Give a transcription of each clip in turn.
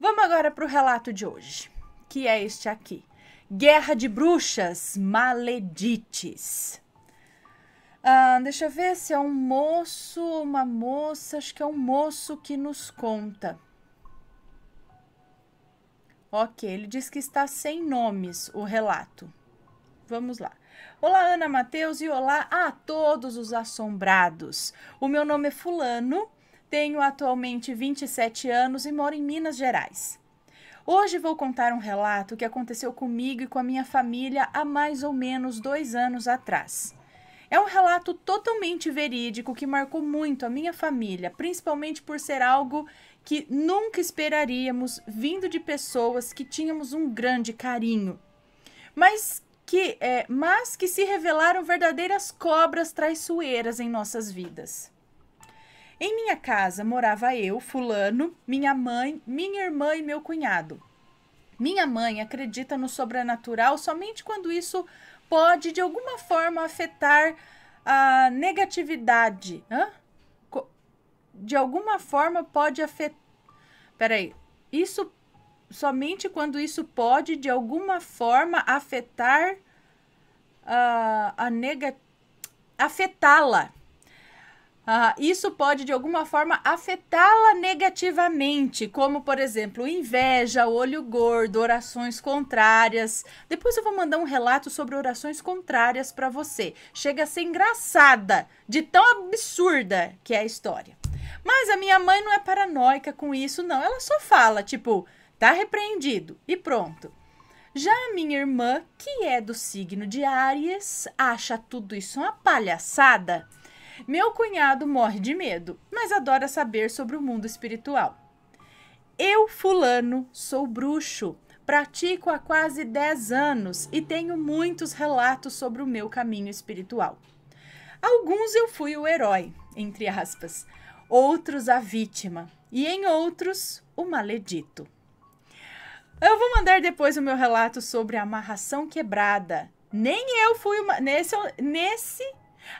Vamos agora para o relato de hoje, que é este aqui: Guerra de Bruxas Maledites. Ah, deixa eu ver se é um moço, uma moça, acho que é um moço que nos conta. Ok, ele diz que está sem nomes o relato. Vamos lá. Olá, Ana Matheus, e olá a todos os assombrados. O meu nome é Fulano tenho atualmente 27 anos e moro em Minas Gerais. Hoje vou contar um relato que aconteceu comigo e com a minha família há mais ou menos dois anos atrás. É um relato totalmente verídico que marcou muito a minha família, principalmente por ser algo que nunca esperaríamos vindo de pessoas que tínhamos um grande carinho, mas que, é, mas que se revelaram verdadeiras cobras traiçoeiras em nossas vidas. Em minha casa morava eu, Fulano, minha mãe, minha irmã e meu cunhado. Minha mãe acredita no sobrenatural somente quando isso pode de alguma forma afetar a negatividade. Hã? De alguma forma pode afetar. Peraí, isso somente quando isso pode de alguma forma afetar uh, a nega afetá-la. Ah, isso pode de alguma forma afetá-la negativamente, como por exemplo inveja, olho gordo, orações contrárias. Depois eu vou mandar um relato sobre orações contrárias para você. Chega a ser engraçada, de tão absurda que é a história. Mas a minha mãe não é paranoica com isso, não. Ela só fala, tipo, tá repreendido e pronto. Já a minha irmã, que é do signo de Áries, acha tudo isso uma palhaçada meu cunhado morre de medo, mas adora saber sobre o mundo espiritual. Eu, Fulano, sou bruxo. Pratico há quase 10 anos e tenho muitos relatos sobre o meu caminho espiritual. Alguns eu fui o herói, entre aspas, outros a vítima, e em outros o maledito. Eu vou mandar depois o meu relato sobre a amarração quebrada. Nem eu fui uma. Nesse, nesse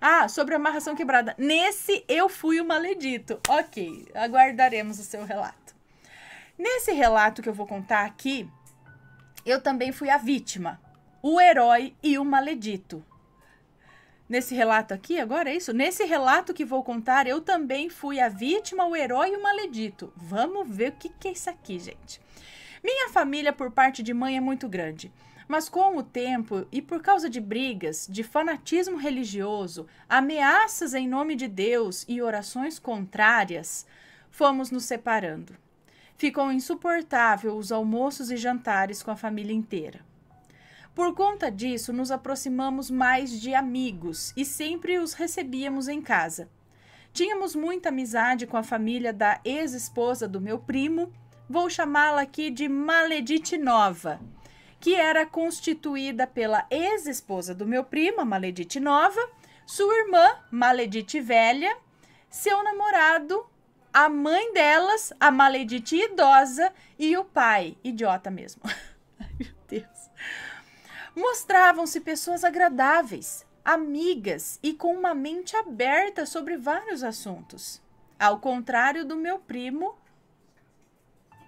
ah, sobre a amarração quebrada. Nesse eu fui o maledito. Ok, aguardaremos o seu relato. Nesse relato que eu vou contar aqui, eu também fui a vítima, o herói e o maledito. Nesse relato aqui, agora é isso? Nesse relato que vou contar, eu também fui a vítima, o herói e o maledito. Vamos ver o que, que é isso aqui, gente. Minha família, por parte de mãe, é muito grande. Mas com o tempo e por causa de brigas, de fanatismo religioso, ameaças em nome de Deus e orações contrárias, fomos nos separando. Ficou insuportável os almoços e jantares com a família inteira. Por conta disso, nos aproximamos mais de amigos e sempre os recebíamos em casa. Tínhamos muita amizade com a família da ex-esposa do meu primo, vou chamá-la aqui de Maledite Nova que era constituída pela ex-esposa do meu primo, Maledite Nova, sua irmã, Maledite Velha, seu namorado, a mãe delas, a Maledite idosa, e o pai, idiota mesmo. Ai, meu Deus. Mostravam-se pessoas agradáveis, amigas e com uma mente aberta sobre vários assuntos. Ao contrário do meu primo.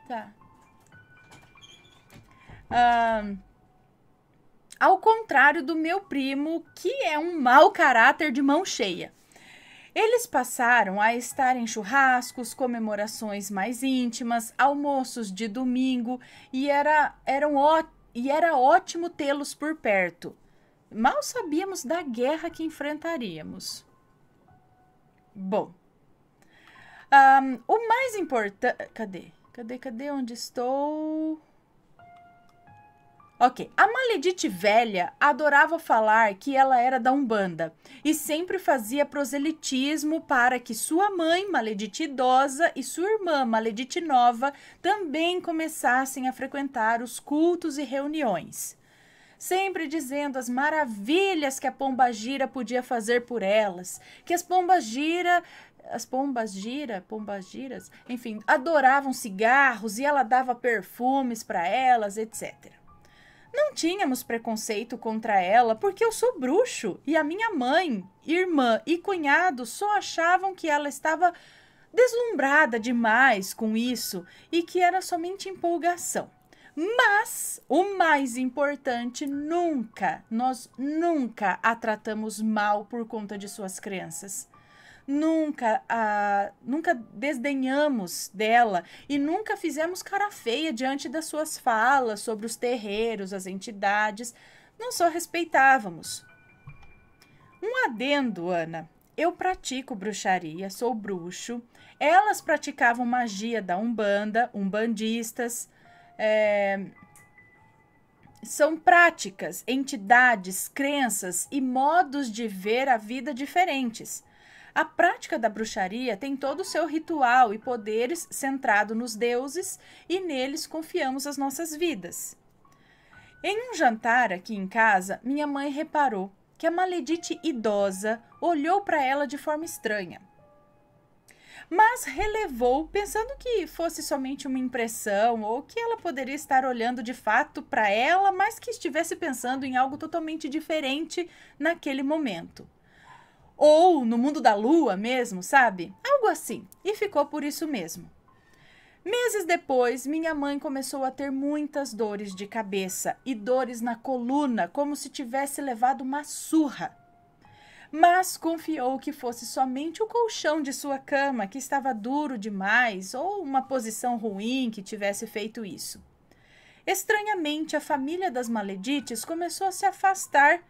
Tá. Uh, ao contrário do meu primo, que é um mau caráter de mão cheia. Eles passaram a estar em churrascos, comemorações mais íntimas, almoços de domingo e era, eram ó, e era ótimo tê-los por perto. Mal sabíamos da guerra que enfrentaríamos. Bom, um, o mais importante. Cadê? Cadê? Cadê? Onde estou? Ok. A Maledite Velha adorava falar que ela era da Umbanda e sempre fazia proselitismo para que sua mãe, Maledite Idosa, e sua irmã, Maledite Nova, também começassem a frequentar os cultos e reuniões. Sempre dizendo as maravilhas que a Pomba Gira podia fazer por elas, que as Pombas Gira as pombas gira, pombas giras, enfim, adoravam cigarros e ela dava perfumes para elas, etc. Não tínhamos preconceito contra ela porque eu sou bruxo e a minha mãe, irmã e cunhado só achavam que ela estava deslumbrada demais com isso e que era somente empolgação. Mas o mais importante, nunca, nós nunca a tratamos mal por conta de suas crenças nunca nunca desdenhamos dela e nunca fizemos cara feia diante das suas falas sobre os terreiros, as entidades. Não só respeitávamos. Um adendo, Ana. Eu pratico bruxaria, sou bruxo. Elas praticavam magia da Umbanda, umbandistas. É... São práticas, entidades, crenças e modos de ver a vida diferentes. A prática da bruxaria tem todo o seu ritual e poderes centrado nos deuses e neles confiamos as nossas vidas. Em um jantar aqui em casa, minha mãe reparou que a maledite idosa olhou para ela de forma estranha. Mas relevou, pensando que fosse somente uma impressão ou que ela poderia estar olhando de fato para ela, mas que estivesse pensando em algo totalmente diferente naquele momento. Ou no mundo da lua mesmo, sabe? Algo assim. E ficou por isso mesmo. Meses depois, minha mãe começou a ter muitas dores de cabeça e dores na coluna, como se tivesse levado uma surra. Mas confiou que fosse somente o colchão de sua cama que estava duro demais ou uma posição ruim que tivesse feito isso. Estranhamente, a família das Maledites começou a se afastar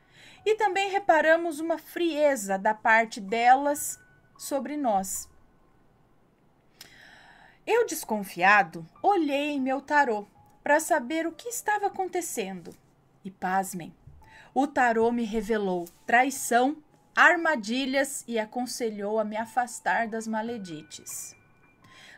e também reparamos uma frieza da parte delas sobre nós. Eu, desconfiado, olhei em meu tarô para saber o que estava acontecendo. E pasmem, o tarô me revelou traição, armadilhas e aconselhou a me afastar das maledites.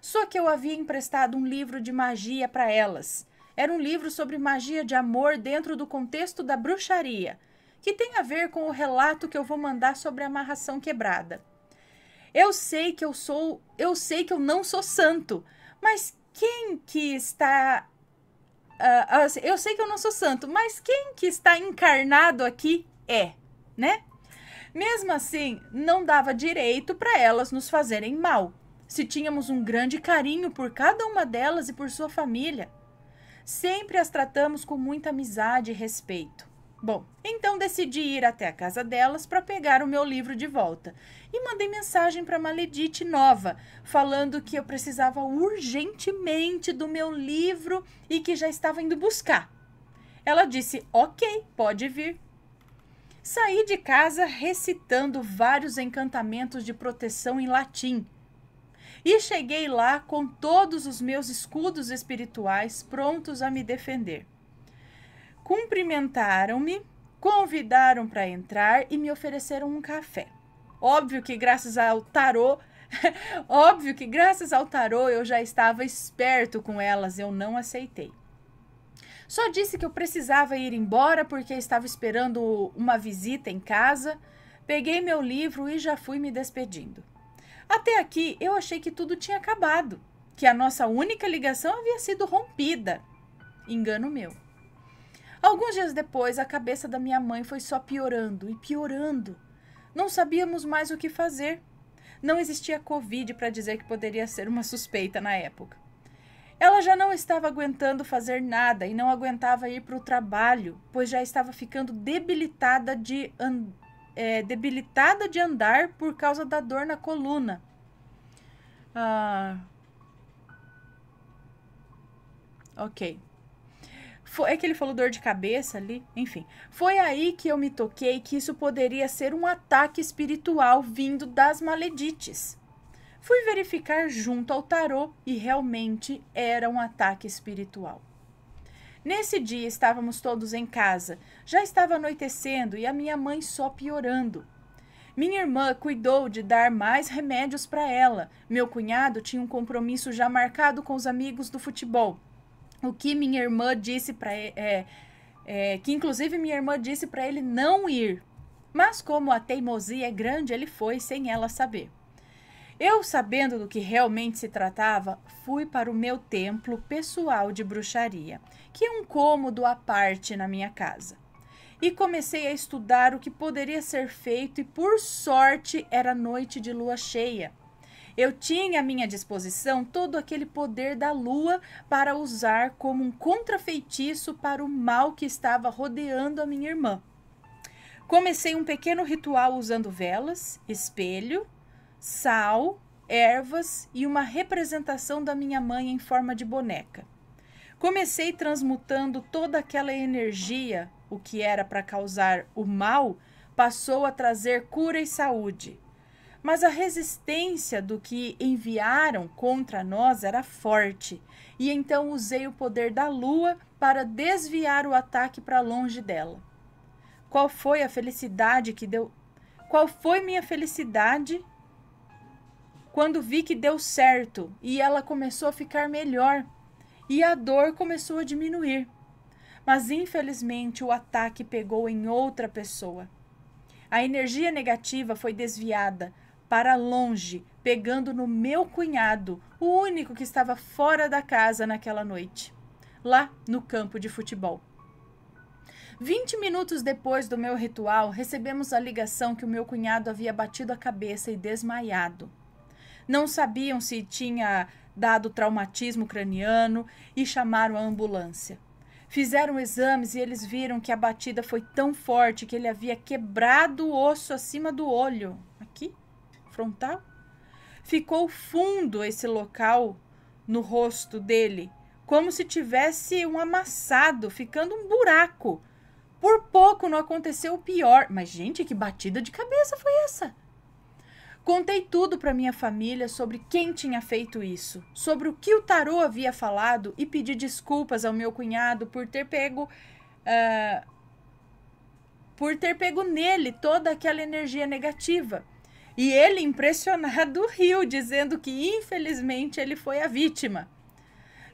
Só que eu havia emprestado um livro de magia para elas. Era um livro sobre magia de amor dentro do contexto da bruxaria que tem a ver com o relato que eu vou mandar sobre a amarração quebrada. Eu sei que eu sou, eu sei que eu não sou santo, mas quem que está uh, eu sei que eu não sou santo, mas quem que está encarnado aqui é, né? Mesmo assim, não dava direito para elas nos fazerem mal, se tínhamos um grande carinho por cada uma delas e por sua família. Sempre as tratamos com muita amizade e respeito. Bom, então decidi ir até a casa delas para pegar o meu livro de volta e mandei mensagem para Maledite Nova, falando que eu precisava urgentemente do meu livro e que já estava indo buscar. Ela disse: "OK, pode vir". Saí de casa recitando vários encantamentos de proteção em latim. E cheguei lá com todos os meus escudos espirituais prontos a me defender cumprimentaram-me, convidaram para entrar e me ofereceram um café. Óbvio que graças ao tarô, óbvio que graças ao tarô eu já estava esperto com elas, eu não aceitei. Só disse que eu precisava ir embora porque estava esperando uma visita em casa. Peguei meu livro e já fui me despedindo. Até aqui eu achei que tudo tinha acabado, que a nossa única ligação havia sido rompida. Engano meu. Alguns dias depois, a cabeça da minha mãe foi só piorando e piorando. Não sabíamos mais o que fazer. Não existia Covid para dizer que poderia ser uma suspeita na época. Ela já não estava aguentando fazer nada e não aguentava ir para o trabalho, pois já estava ficando debilitada de, é, debilitada de andar por causa da dor na coluna. Ah, ok. Foi, é que ele falou dor de cabeça ali, enfim. Foi aí que eu me toquei que isso poderia ser um ataque espiritual vindo das maledites. Fui verificar junto ao tarô e realmente era um ataque espiritual. Nesse dia estávamos todos em casa. Já estava anoitecendo e a minha mãe só piorando. Minha irmã cuidou de dar mais remédios para ela. Meu cunhado tinha um compromisso já marcado com os amigos do futebol. O que minha irmã disse para ele. É, é, que inclusive minha irmã disse para ele não ir. Mas como a teimosia é grande, ele foi sem ela saber. Eu, sabendo do que realmente se tratava, fui para o meu templo pessoal de bruxaria, que é um cômodo à parte na minha casa. E comecei a estudar o que poderia ser feito, e por sorte era noite de lua cheia. Eu tinha à minha disposição todo aquele poder da lua para usar como um contrafeitiço para o mal que estava rodeando a minha irmã. Comecei um pequeno ritual usando velas, espelho, sal, ervas e uma representação da minha mãe em forma de boneca. Comecei transmutando toda aquela energia, o que era para causar o mal, passou a trazer cura e saúde. Mas a resistência do que enviaram contra nós era forte, e então usei o poder da lua para desviar o ataque para longe dela. Qual foi a felicidade que deu? Qual foi minha felicidade quando vi que deu certo e ela começou a ficar melhor e a dor começou a diminuir? mas infelizmente o ataque pegou em outra pessoa. A energia negativa foi desviada para longe, pegando no meu cunhado, o único que estava fora da casa naquela noite, lá no campo de futebol. Vinte minutos depois do meu ritual, recebemos a ligação que o meu cunhado havia batido a cabeça e desmaiado. Não sabiam se tinha dado traumatismo craniano e chamaram a ambulância. Fizeram exames e eles viram que a batida foi tão forte que ele havia quebrado o osso acima do olho, aqui, frontal. Ficou fundo esse local no rosto dele, como se tivesse um amassado, ficando um buraco. Por pouco não aconteceu o pior. Mas, gente, que batida de cabeça foi essa? Contei tudo para minha família sobre quem tinha feito isso, sobre o que o tarô havia falado e pedi desculpas ao meu cunhado por ter pego. Uh, por ter pego nele toda aquela energia negativa. E ele, impressionado, riu, dizendo que infelizmente ele foi a vítima.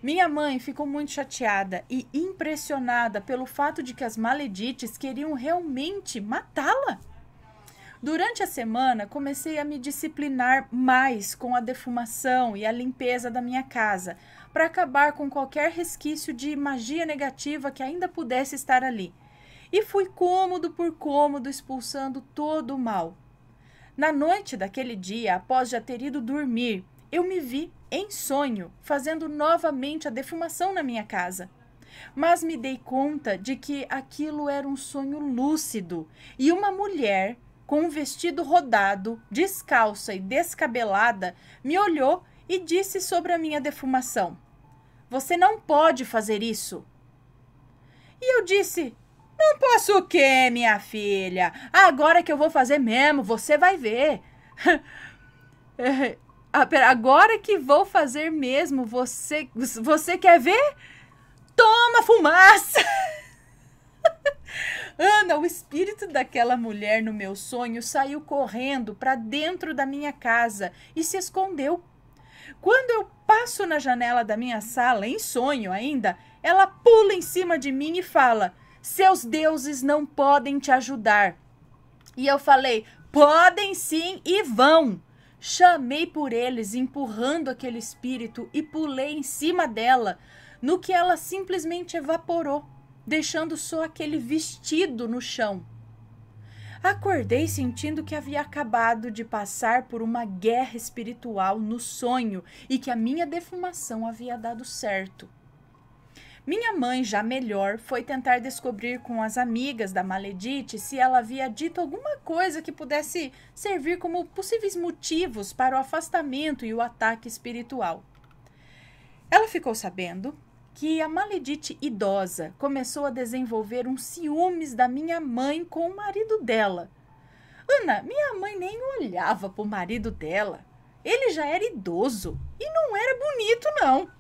Minha mãe ficou muito chateada e impressionada pelo fato de que as maledites queriam realmente matá-la. Durante a semana, comecei a me disciplinar mais com a defumação e a limpeza da minha casa, para acabar com qualquer resquício de magia negativa que ainda pudesse estar ali. E fui cômodo por cômodo expulsando todo o mal. Na noite daquele dia, após já ter ido dormir, eu me vi, em sonho, fazendo novamente a defumação na minha casa. Mas me dei conta de que aquilo era um sonho lúcido e uma mulher, com um vestido rodado, descalça e descabelada, me olhou e disse sobre a minha defumação: Você não pode fazer isso. E eu disse: não posso o quê, minha filha? Agora que eu vou fazer mesmo, você vai ver. Ah, agora que vou fazer mesmo, você, você quer ver? Toma fumaça! Ana, o espírito daquela mulher no meu sonho saiu correndo para dentro da minha casa e se escondeu. Quando eu passo na janela da minha sala, em sonho ainda, ela pula em cima de mim e fala: seus deuses não podem te ajudar. E eu falei: podem sim e vão. Chamei por eles, empurrando aquele espírito e pulei em cima dela, no que ela simplesmente evaporou, deixando só aquele vestido no chão. Acordei sentindo que havia acabado de passar por uma guerra espiritual no sonho e que a minha defumação havia dado certo. Minha mãe, já melhor, foi tentar descobrir com as amigas da Maledite se ela havia dito alguma coisa que pudesse servir como possíveis motivos para o afastamento e o ataque espiritual. Ela ficou sabendo que a Maledite idosa começou a desenvolver uns ciúmes da minha mãe com o marido dela. Ana, minha mãe nem olhava para o marido dela. Ele já era idoso e não era bonito, não.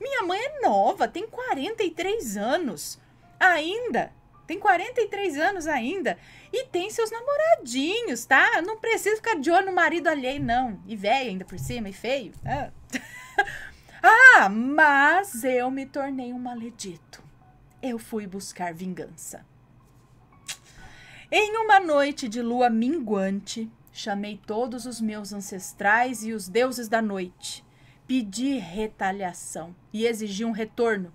Minha mãe é nova, tem 43 anos ainda. Tem 43 anos ainda e tem seus namoradinhos, tá? Não precisa ficar de olho no marido alheio, não. E velho ainda por cima, e feio. Ah. ah, mas eu me tornei um maledito. Eu fui buscar vingança. Em uma noite de lua minguante, chamei todos os meus ancestrais e os deuses da noite pedir retaliação e exigir um retorno.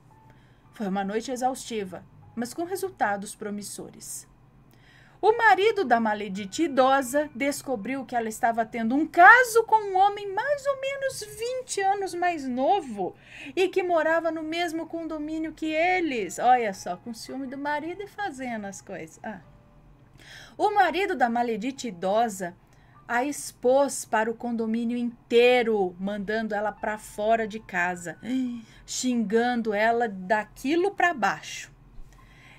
Foi uma noite exaustiva, mas com resultados promissores. O marido da maledita idosa descobriu que ela estava tendo um caso com um homem mais ou menos 20 anos mais novo e que morava no mesmo condomínio que eles. Olha só, com ciúme do marido e fazendo as coisas. Ah. O marido da maledita idosa a expôs para o condomínio inteiro, mandando ela para fora de casa, xingando ela daquilo para baixo.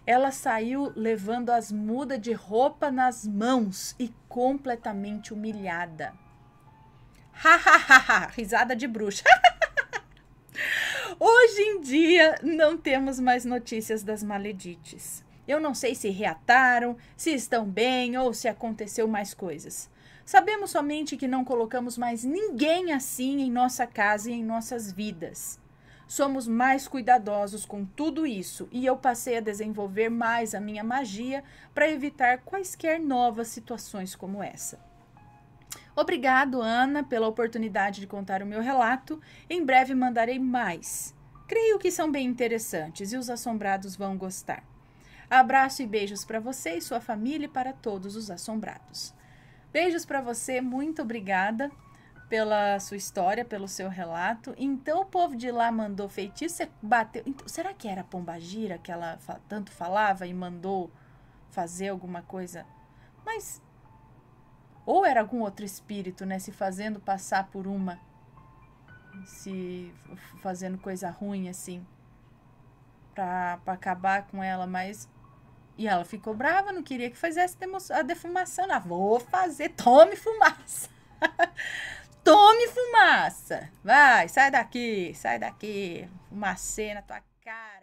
Ela saiu levando as mudas de roupa nas mãos e completamente humilhada. Ha risada de bruxa. Hoje em dia não temos mais notícias das maledites. Eu não sei se reataram, se estão bem ou se aconteceu mais coisas. Sabemos somente que não colocamos mais ninguém assim em nossa casa e em nossas vidas. Somos mais cuidadosos com tudo isso e eu passei a desenvolver mais a minha magia para evitar quaisquer novas situações como essa. Obrigado, Ana, pela oportunidade de contar o meu relato. Em breve mandarei mais. Creio que são bem interessantes e os assombrados vão gostar. Abraço e beijos para você e sua família e para todos os assombrados. Beijos para você, muito obrigada pela sua história, pelo seu relato. Então o povo de lá mandou feitiço, você bateu. Então, será que era a pombagira que ela tanto falava e mandou fazer alguma coisa? Mas ou era algum outro espírito, né, se fazendo passar por uma, se fazendo coisa ruim assim, para acabar com ela, mas e ela ficou brava, não queria que fizesse a defumação. Ela, vou fazer, tome fumaça. tome fumaça. Vai, sai daqui, sai daqui. Fumacê na tua cara.